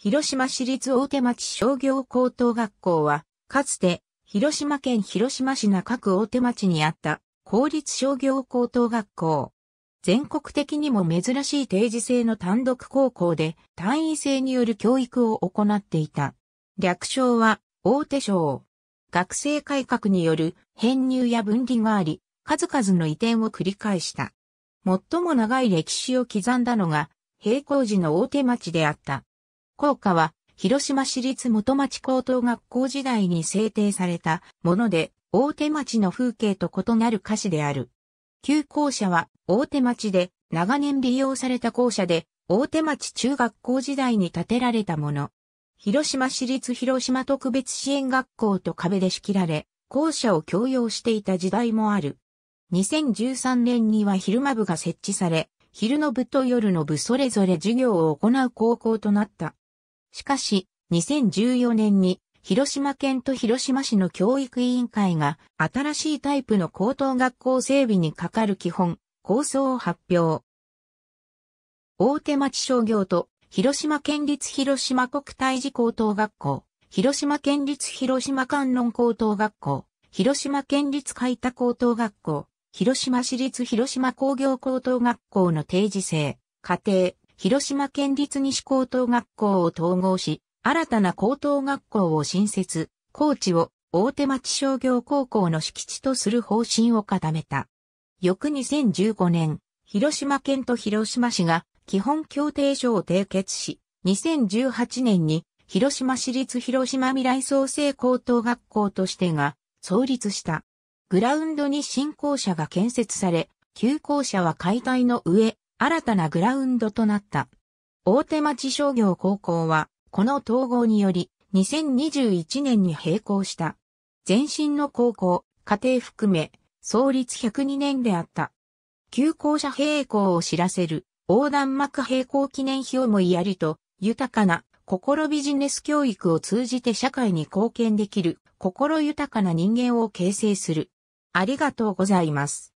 広島市立大手町商業高等学校は、かつて、広島県広島市中区大手町にあった公立商業高等学校。全国的にも珍しい定時制の単独高校で単位制による教育を行っていた。略称は大手商。学生改革による編入や分離があり、数々の移転を繰り返した。最も長い歴史を刻んだのが、平行時の大手町であった。校歌は、広島市立元町高等学校時代に制定されたもので、大手町の風景と異なる歌詞である。旧校舎は大手町で長年利用された校舎で、大手町中学校時代に建てられたもの。広島市立広島特別支援学校と壁で仕切られ、校舎を共用していた時代もある。2013年には昼間部が設置され、昼の部と夜の部それぞれ授業を行う高校となった。しかし、2014年に広島県と広島市の教育委員会が新しいタイプの高等学校整備にかかる基本、構想を発表。大手町商業と広島県立広島国体寺高等学校、広島県立広島観音高等学校、広島県立海田高等学校、広島市立広島工業高等学校の定時制、家庭、広島県立西高等学校を統合し、新たな高等学校を新設、高知を大手町商業高校の敷地とする方針を固めた。翌2015年、広島県と広島市が基本協定書を締結し、2018年に広島市立広島未来創生高等学校としてが創立した。グラウンドに新校舎が建設され、旧校舎は解体の上、新たなグラウンドとなった。大手町商業高校は、この統合により、2021年に閉校した。前身の高校、家庭含め、創立102年であった。旧校舎閉校を知らせる、横断幕閉校記念碑をもいやりと、豊かな、心ビジネス教育を通じて社会に貢献できる、心豊かな人間を形成する。ありがとうございます。